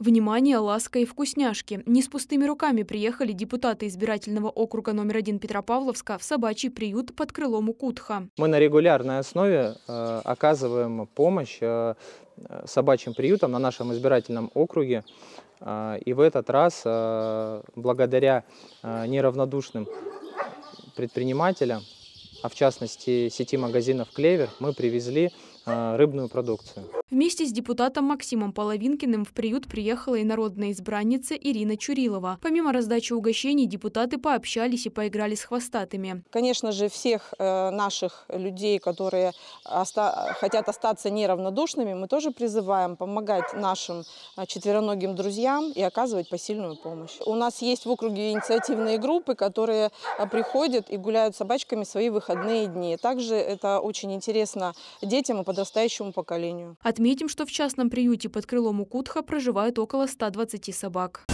Внимание, ласка и вкусняшки. Не с пустыми руками приехали депутаты избирательного округа номер один Петропавловска в собачий приют под крылом Укутха. Мы на регулярной основе э, оказываем помощь э, собачьим приютам на нашем избирательном округе. Э, и в этот раз, благодаря неравнодушным предпринимателям, а в частности сети магазинов «Клевер», мы привезли а, рыбную продукцию. Вместе с депутатом Максимом Половинкиным в приют приехала и народная избранница Ирина Чурилова. Помимо раздачи угощений, депутаты пообщались и поиграли с хвостатыми. Конечно же, всех э, наших людей, которые оста хотят остаться неравнодушными, мы тоже призываем помогать нашим э, четвероногим друзьям и оказывать посильную помощь. У нас есть в округе инициативные группы, которые э, приходят и гуляют с собачками свои выходные выходные дни. Также это очень интересно детям и подрастающему поколению. Отметим, что в частном приюте под крылом Укутха проживает около 120 собак.